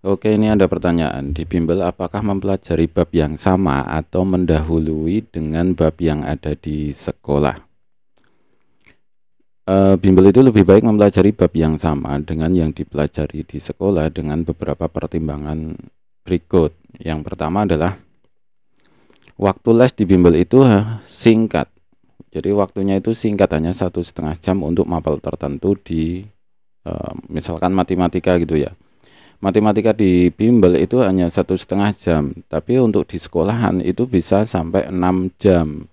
Oke, ini ada pertanyaan. Di bimbel apakah mempelajari bab yang sama atau mendahului dengan bab yang ada di sekolah? E, bimbel itu lebih baik mempelajari bab yang sama dengan yang dipelajari di sekolah dengan beberapa pertimbangan berikut. Yang pertama adalah waktu les di bimbel itu eh, singkat. Jadi waktunya itu singkat hanya satu setengah jam untuk mapel tertentu di e, misalkan matematika gitu ya matematika di bimbel itu hanya satu setengah jam tapi untuk di sekolahan itu bisa sampai enam jam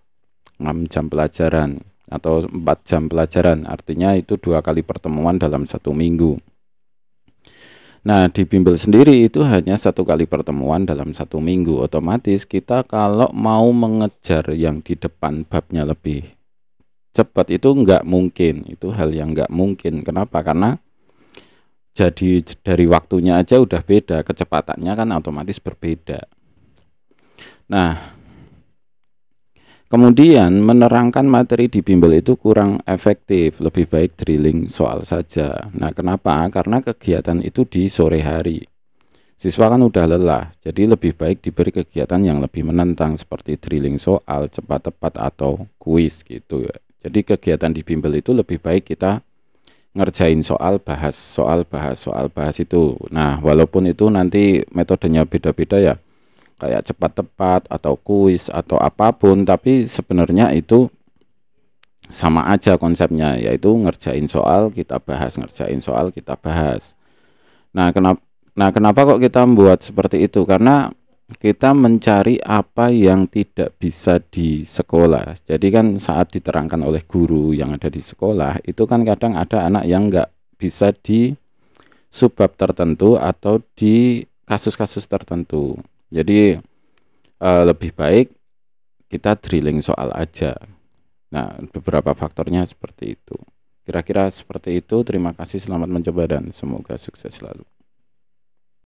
enam jam pelajaran atau empat jam pelajaran artinya itu dua kali pertemuan dalam satu minggu Nah, di bimbel sendiri itu hanya satu kali pertemuan dalam satu minggu. Otomatis kita kalau mau mengejar yang di depan babnya lebih cepat itu nggak mungkin. Itu hal yang nggak mungkin. Kenapa? Karena jadi dari waktunya aja udah beda kecepatannya kan otomatis berbeda nah kemudian menerangkan materi di bimbel itu kurang efektif lebih baik drilling soal saja nah kenapa karena kegiatan itu di sore hari siswa kan udah lelah jadi lebih baik diberi kegiatan yang lebih menantang seperti drilling soal cepat tepat atau kuis gitu ya jadi kegiatan di bimbel itu lebih baik kita ngerjain soal bahas soal bahas soal bahas itu nah walaupun itu nanti metodenya beda-beda ya kayak cepat tepat atau kuis atau apapun tapi sebenarnya itu sama aja konsepnya yaitu ngerjain soal kita bahas ngerjain soal kita bahas nah kenapa nah kenapa kok kita membuat seperti itu karena kita mencari apa yang tidak bisa di sekolah. Jadi kan saat diterangkan oleh guru yang ada di sekolah, itu kan kadang ada anak yang nggak bisa di subbab tertentu atau di kasus-kasus tertentu. Jadi e, lebih baik kita drilling soal aja. Nah, beberapa faktornya seperti itu. Kira-kira seperti itu. Terima kasih, selamat mencoba dan semoga sukses selalu.